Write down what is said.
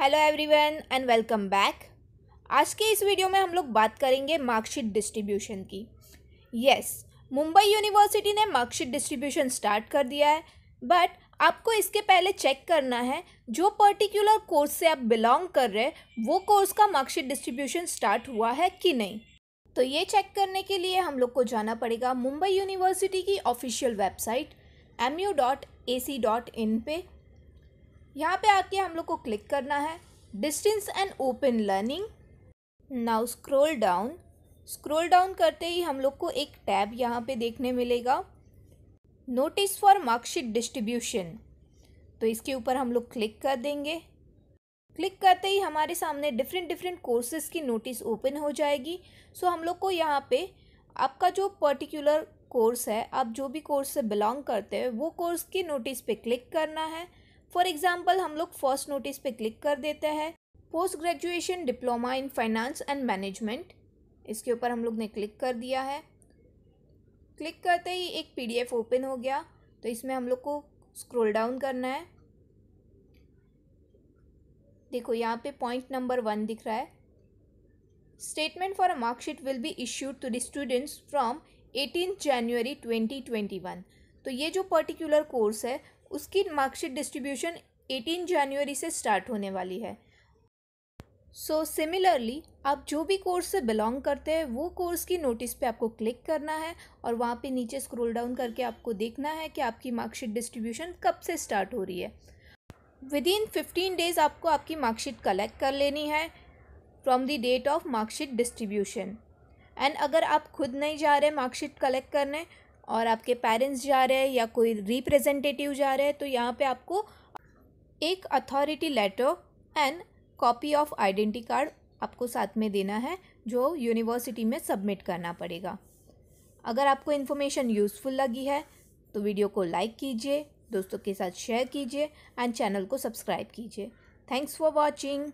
hello everyone and welcome back आज के इस वीडियो में हम लोग बात करेंगे मार्कशीट डिस्ट्रीब्यूशन की यस मुंबई यूनिवर्सिटी ने मार्कशीट डिस्ट्रीब्यूशन स्टार्ट कर दिया है बट आपको इसके पहले चेक करना है जो पर्टिकुलर कोर्स से आप बिलोंग कर रहे वो कोर्स का मार्कशीट डिस्ट्रीब्यूशन स्टार्ट हुआ है कि नहीं तो ये चेक करने के लिए हम लोग को जाना पड़ेगा मुंबई यूनिवर्सिटी की official website M U dot A C dot in पे यहाँ पे आके हम लोग को क्लिक करना है distance and open learning now scroll down scroll down करते ही हम लोग को एक टैब यहाँ पे देखने मिलेगा नोटिस फॉर मार्कशीट डिस्ट्रीब्यूशन तो इसके ऊपर हम लोग क्लिक कर देंगे क्लिक करते ही हमारे सामने डिफरेंट डिफरेंट कोर्सेज़ की नोटिस ओपन हो जाएगी सो हम लोग को यहाँ पे आपका जो पर्टिकुलर कोर्स है आप जो भी कोर्स से बिलोंग करते हैं वो कोर्स की नोटिस पे क्लिक करना है फॉर एग्जाम्पल हम लोग फर्स्ट नोटिस पे क्लिक कर देते हैं post graduation diploma in finance and management इसके ऊपर हम लोग ने क्लिक कर दिया है क्लिक करते ही एक पीडीएफ ओपन हो गया तो इसमें हम लोग को स्क्रॉल डाउन करना है देखो यहाँ पे पॉइंट नंबर वन दिख रहा है statement for a marksheet will be issued to the students from eighteen January twenty twenty one तो ये जो पर्टिकुलर कोर्स है उसकी मार्कशीट डिस्ट्रीब्यूशन 18 जनवरी से स्टार्ट होने वाली है सो so, सिमिलरली आप जो भी कोर्स से बिलोंग करते हैं वो कोर्स की नोटिस पे आपको क्लिक करना है और वहाँ पे नीचे स्क्रॉल डाउन करके आपको देखना है कि आपकी मार्कशीट डिस्ट्रीब्यूशन कब से स्टार्ट हो रही है विद इन फिफ्टीन डेज़ आपको आपकी मार्कशीट कलेक्ट कर लेनी है from the date of marksheet distribution and अगर आप खुद नहीं जा रहे मार्कशीट कलेक्ट करने और आपके पेरेंट्स जा रहे हैं या कोई रिप्रेजेंटेटिव जा रहे हैं तो यहाँ पे आपको एक authority letter and copy of identity card आपको साथ में देना है जो यूनिवर्सिटी में सबमिट करना पड़ेगा अगर आपको इन्फॉर्मेशन यूज़फुल लगी है तो वीडियो को लाइक कीजिए दोस्तों के साथ शेयर कीजिए एंड चैनल को सब्सक्राइब कीजिए थैंक्स फॉर वॉचिंग